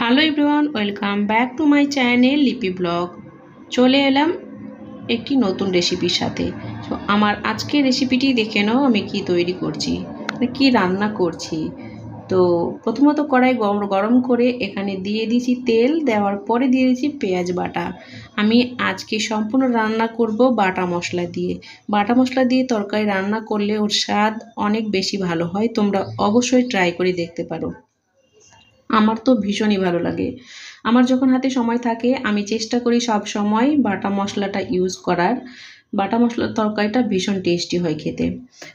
Hello everyone welcome back to my channel Lipi blog চলে এলাম একটি নতুন রেসিপির সাথে তো আমার আজকে রেসিপিটি দেখে নাও আমি কি তৈরি করছি মানে কি রান্না করছি তো প্রথমত কড়াই গরম গরম করে এখানে দিয়ে দিয়েছি তেল দেওয়ার পরে দিয়ে দিয়েছি পেঁয়াজ বাটা আমি আজকে সম্পূর্ণ রান্না করব বাটা মশলা দিয়ে বাটা মশলা দিয়ে তরকারি রান্না করলে ওর স্বাদ অনেক বেশি ভালো হয় তোমরা অবশ্যই ট্রাই করে দেখতে পারো আমার তো ভীষণই ভালো লাগে আমার যখন হাতে সময় থাকে আমি চেষ্টা করি সব সময় বাটা মশলাটা ইউজ করার বাটা মশলার তরকারিটা ভীষণ টেস্টি হয় খেতে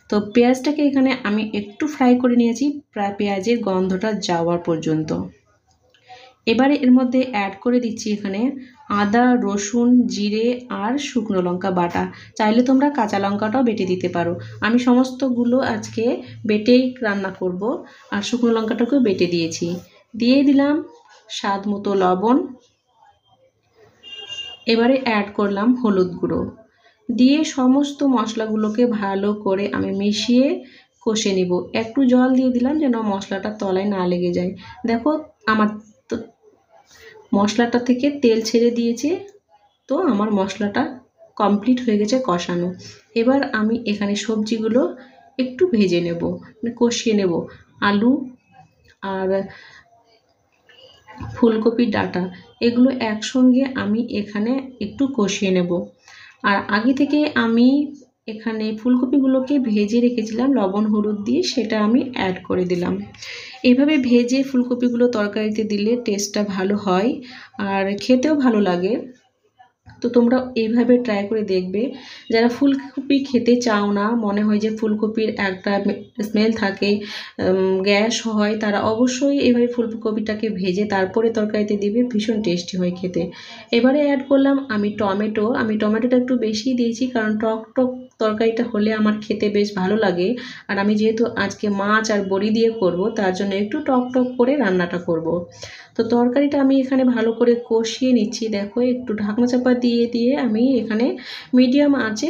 তো পেঁয়াজটাকে এখানে আমি একটু ফ্রাই করে নিয়েছি প্রায় পেঁয়াজের গন্ধটা যাওয়ার পর্যন্ত এবারে এর মধ্যে অ্যাড করে দিচ্ছি এখানে আদা রসুন জিরে আর শুকনো লঙ্কা বাটা চাইলে তোমরা কাঁচা লঙ্কাটাও বেটে দিতে পারো আমি সমস্তগুলো আজকে বেটেই রান্না করব আর শুকনো লঙ্কাটাকেও বেটে দিয়েছি দিয়ে দিলাম স্বাদ মতো লবণ এবারে অ্যাড করলাম হলুদ গুঁড়ো দিয়ে সমস্ত মশলাগুলোকে ভালো করে আমি মিশিয়ে কষে নিব একটু জল দিয়ে দিলাম যেন মশলাটা তলায় না লেগে যায় দেখো আমার মশলাটা থেকে তেল ছেড়ে দিয়েছে তো আমার মশলাটা কমপ্লিট হয়ে গেছে কষানো এবার আমি এখানে সবজিগুলো একটু ভেজে নেব মানে কষিয়ে নেব আলু আর ফুলকপির ডাটা এগুলো একসঙ্গে আমি এখানে একটু কষিয়ে নেব আর আগে থেকে আমি এখানে ফুলকপিগুলোকে ভেজে রেখেছিলাম লবণ হলুদ দিয়ে সেটা আমি অ্যাড করে দিলাম এভাবে ভেজে ফুলকপিগুলো তরকারিতে দিলে টেস্টটা ভালো হয় আর খেতেও ভালো লাগে তো তোমরা এইভাবে ট্রাই করে দেখবে যারা ফুলকপি খেতে চাও না মনে হয় যে ফুলকপির একটা স্মেল থাকে গ্যাস হয় তারা অবশ্যই এইভাবে ফুলকপিটাকে ভেজে তারপরে তরকারিতে দিবে ভীষণ টেস্টি হয় খেতে এবারে অ্যাড করলাম আমি টমেটো আমি টমেটোটা একটু বেশি দিয়েছি কারণ টক টক তরকারিটা হলে আমার খেতে বেশ ভালো লাগে আর আমি যেহেতু আজকে মাছ আর বড়ি দিয়ে করব তার জন্য একটু টক টক করে রান্নাটা করব। তো তরকারিটা আমি এখানে ভালো করে কষিয়ে নিচ্ছি দেখো একটু ঢাকনা চাপা দিয়ে দিয়ে আমি এখানে মিডিয়াম আঁচে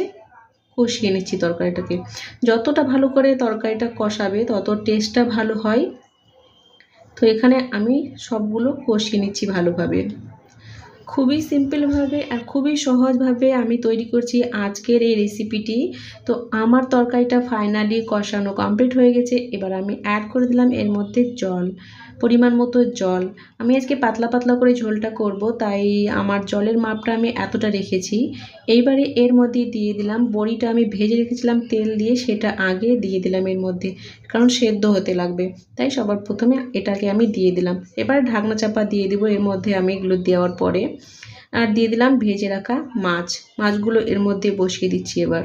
কষিয়ে নিচ্ছি তরকারিটাকে যতটা ভালো করে তরকারিটা কষাবে তত টেস্টটা ভালো হয় তো এখানে আমি সবগুলো কষিয়ে নিচ্ছি ভালোভাবে খুবই সিম্পলভাবে আর খুবই সহজভাবে আমি তৈরি করছি আজকের এই রেসিপিটি তো আমার তরকারিটা ফাইনালি কষানো কমপ্লিট হয়ে গেছে এবার আমি অ্যাড করে দিলাম এর মধ্যে জল পরিমাণ মতো জল আমি আজকে পাতলা পাতলা করে ঝোলটা করব তাই আমার জলের মাপটা আমি এতটা রেখেছি এইবারে এর মধ্যে দিয়ে দিলাম বড়িটা আমি ভেজে রেখেছিলাম তেল দিয়ে সেটা আগে দিয়ে দিলাম এর মধ্যে কারণ সেদ্ধ হতে লাগবে তাই সবার প্রথমে এটাকে আমি দিয়ে দিলাম এবার ঢাকনা চাপা দিয়ে দিব এর মধ্যে আমি এগুলো দেওয়ার পরে আর দিয়ে দিলাম ভেজে রাখা মাছ মাছগুলো এর মধ্যে বসিয়ে দিচ্ছি এবার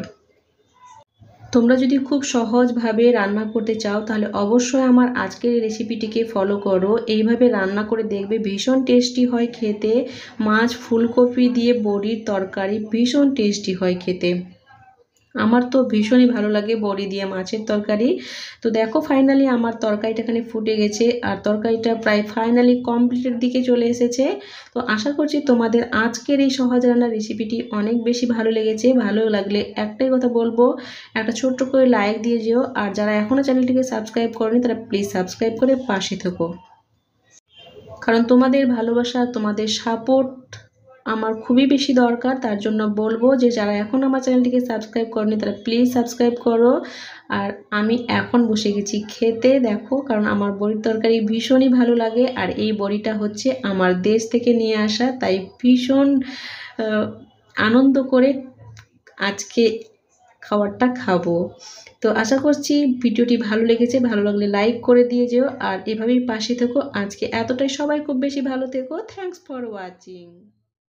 তোমরা যদি খুব সহজভাবে রান্না করতে চাও তাহলে অবশ্যই আমার আজকের রেসিপিটিকে ফলো করো এইভাবে রান্না করে দেখবে ভীষণ টেস্টি হয় খেতে মাছ ফুলকপি দিয়ে বড়ির তরকারি ভীষণ টেস্টি হয় খেতে আমার তো ভীষণই ভালো লাগে বড়ি দিয়ে মাছের তরকারি তো দেখো ফাইনালি আমার তরকারিটা এখানে ফুটে গেছে আর তরকারিটা প্রায় ফাইনালি কমপ্লিটের দিকে চলে এসেছে তো আশা করছি তোমাদের আজকের এই সহজ রান্নার রেসিপিটি অনেক বেশি ভালো লেগেছে ভালো লাগলে একটাই কথা বলবো একটা ছোট্ট করে লাইক দিয়ে যেও আর যারা এখনও চ্যানেলটিকে সাবস্ক্রাইব করেনি তারা প্লিজ সাবস্ক্রাইব করে পাশে থেকো কারণ তোমাদের ভালোবাসা তোমাদের সাপোর্ট আমার খুবই বেশি দরকার তার জন্য বলবো যে যারা এখন আমার চ্যানেলটিকে সাবস্ক্রাইব করেনি তারা প্লিজ সাবস্ক্রাইব করো আর আমি এখন বসে গেছি খেতে দেখো কারণ আমার বড়ির তরকারি ভীষণই ভালো লাগে আর এই বড়িটা হচ্ছে আমার দেশ থেকে নিয়ে আসা তাই ভীষণ আনন্দ করে আজকে খাবারটা খাবো তো আশা করছি ভিডিওটি ভালো লেগেছে ভালো লাগলে লাইক করে দিয়ে যেও আর এভাবেই পাশে থেকো আজকে এতটাই সবাই খুব বেশি ভালো থেকো থ্যাংকস ফর ওয়াচিং